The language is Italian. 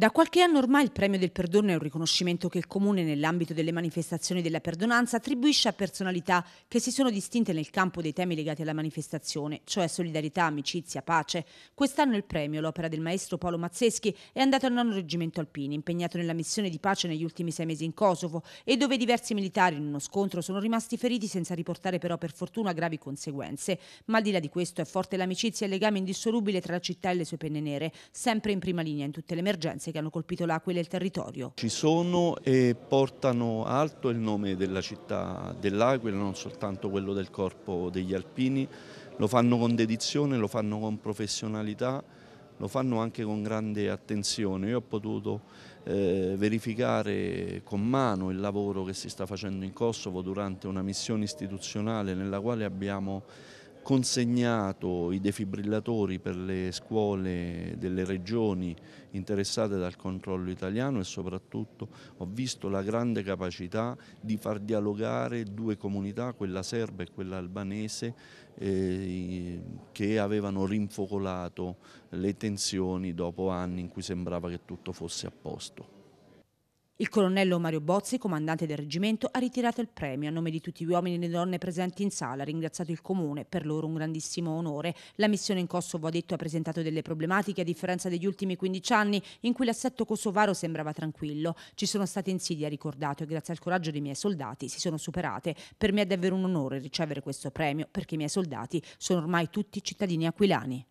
Da qualche anno ormai il premio del perdono è un riconoscimento che il Comune nell'ambito delle manifestazioni della perdonanza attribuisce a personalità che si sono distinte nel campo dei temi legati alla manifestazione, cioè solidarietà, amicizia, pace. Quest'anno il premio, l'opera del maestro Paolo Mazzeschi, è andato al nono reggimento alpini, impegnato nella missione di pace negli ultimi sei mesi in Kosovo e dove diversi militari in uno scontro sono rimasti feriti senza riportare però per fortuna gravi conseguenze. Ma al di là di questo è forte l'amicizia e il legame indissolubile tra la città e le sue penne nere, sempre in prima linea in tutte le emergenze che hanno colpito l'Aquila e il territorio. Ci sono e portano alto il nome della città dell'Aquila, non soltanto quello del corpo degli alpini, lo fanno con dedizione, lo fanno con professionalità, lo fanno anche con grande attenzione. Io ho potuto eh, verificare con mano il lavoro che si sta facendo in Kosovo durante una missione istituzionale nella quale abbiamo consegnato i defibrillatori per le scuole delle regioni interessate dal controllo italiano e soprattutto ho visto la grande capacità di far dialogare due comunità, quella serba e quella albanese, eh, che avevano rinfocolato le tensioni dopo anni in cui sembrava che tutto fosse a posto. Il colonnello Mario Bozzi, comandante del reggimento, ha ritirato il premio a nome di tutti gli uomini e le donne presenti in sala, ha ringraziato il comune, per loro un grandissimo onore. La missione in Kosovo, ha detto, ha presentato delle problematiche a differenza degli ultimi 15 anni in cui l'assetto kosovaro sembrava tranquillo. Ci sono state insidie, ha ricordato, e grazie al coraggio dei miei soldati si sono superate. Per me è davvero un onore ricevere questo premio perché i miei soldati sono ormai tutti cittadini aquilani.